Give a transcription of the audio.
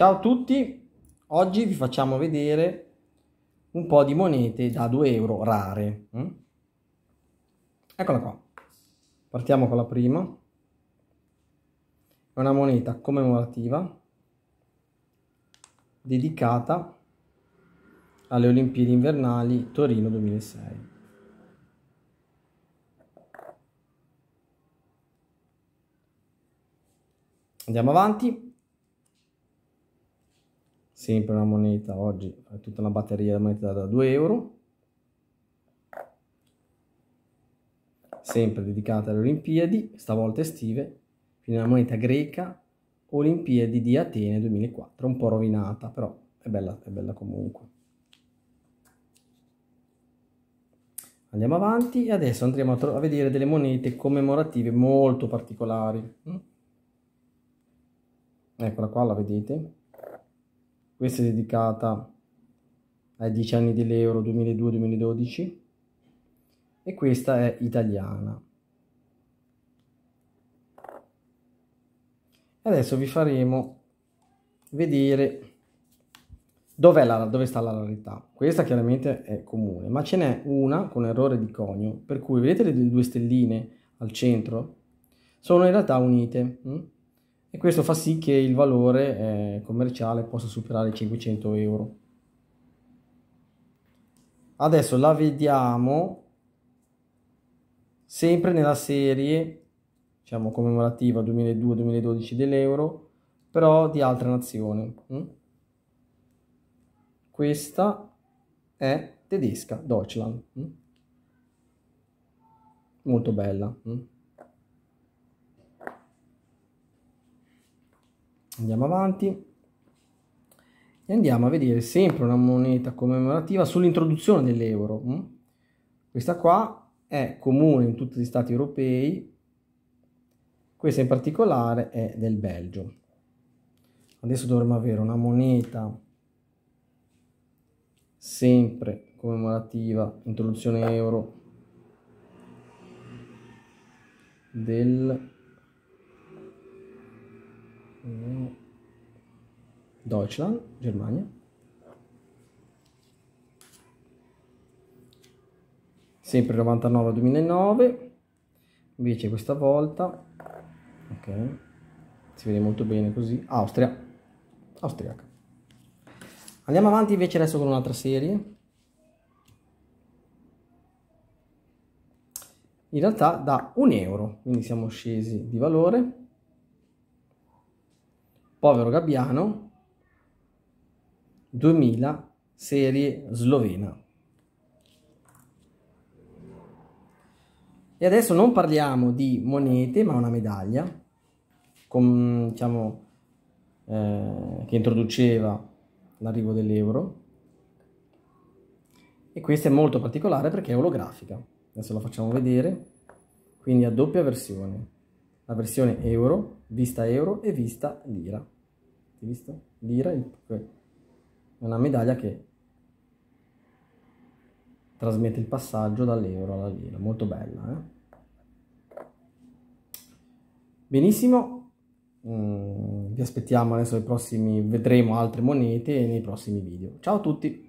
Ciao a tutti, oggi vi facciamo vedere un po' di monete da 2 euro rare. Mm? Eccola qua, partiamo con la prima. È una moneta commemorativa dedicata alle Olimpiadi invernali Torino 2006. Andiamo avanti sempre una moneta oggi è tutta una batteria di moneta da 2 euro sempre dedicata alle Olimpiadi, stavolta estive, quindi una moneta greca, Olimpiadi di Atene 2004, un po' rovinata, però è bella, è bella comunque. Andiamo avanti e adesso andremo a, a vedere delle monete commemorative molto particolari. Eccola qua, la vedete? Questa è dedicata ai 10 anni dell'euro 2002-2012 e questa è italiana. Adesso vi faremo vedere dov'è la, dove sta la rarità. Questa chiaramente è comune, ma ce n'è una con errore di conio, per cui vedete le due stelline al centro? Sono in realtà unite. Mh? Mm? e questo fa sì che il valore eh, commerciale possa superare i 500 euro. Adesso la vediamo sempre nella serie diciamo commemorativa 2002-2012 dell'euro, però di altre nazioni. Mm? Questa è tedesca, Deutschland. Mm? Molto bella. Mm? Andiamo avanti e andiamo a vedere sempre una moneta commemorativa sull'introduzione dell'euro. Mm? Questa qua è comune in tutti gli stati europei, questa in particolare è del Belgio. Adesso dovremmo avere una moneta sempre commemorativa, introduzione euro del Deutschland, Germania. Sempre 99-2009, invece questa volta, ok, si vede molto bene così, Austria, austriaca. Andiamo avanti invece adesso con un'altra serie. In realtà da 1 euro, quindi siamo scesi di valore. Povero gabbiano, 2000 serie slovena. E adesso non parliamo di monete, ma una medaglia, con, diciamo, eh, che introduceva l'arrivo dell'euro. E questa è molto particolare perché è olografica. Adesso la facciamo vedere. Quindi a doppia versione. La versione euro, vista euro e vista lira. Hai visto? Lira, il è una medaglia che trasmette il passaggio dall'euro alla lira, molto bella. Eh? Benissimo, mm, vi aspettiamo adesso ai prossimi, vedremo altre monete nei prossimi video. Ciao a tutti!